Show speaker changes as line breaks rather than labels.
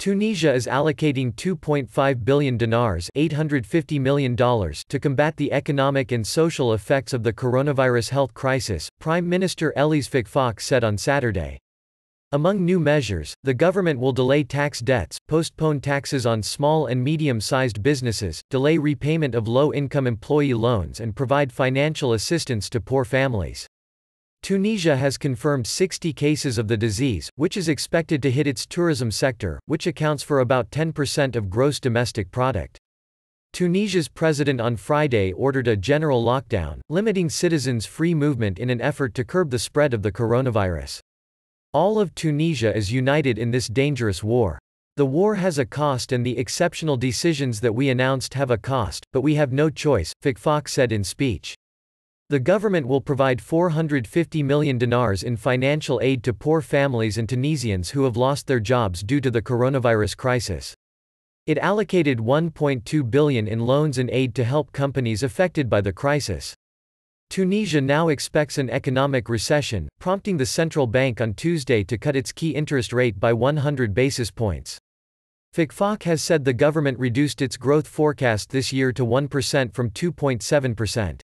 Tunisia is allocating 2.5 billion dinars $850 million to combat the economic and social effects of the coronavirus health crisis, Prime Minister Elise Fikfak said on Saturday. Among new measures, the government will delay tax debts, postpone taxes on small and medium-sized businesses, delay repayment of low-income employee loans and provide financial assistance to poor families. Tunisia has confirmed 60 cases of the disease, which is expected to hit its tourism sector, which accounts for about 10% of gross domestic product. Tunisia's president on Friday ordered a general lockdown, limiting citizens' free movement in an effort to curb the spread of the coronavirus. All of Tunisia is united in this dangerous war. The war has a cost and the exceptional decisions that we announced have a cost, but we have no choice, Fox said in speech. The government will provide 450 million dinars in financial aid to poor families and Tunisians who have lost their jobs due to the coronavirus crisis. It allocated 1.2 billion in loans and aid to help companies affected by the crisis. Tunisia now expects an economic recession, prompting the central bank on Tuesday to cut its key interest rate by 100 basis points. FICFAC has said the government reduced its growth forecast this year to 1% from 2.7%.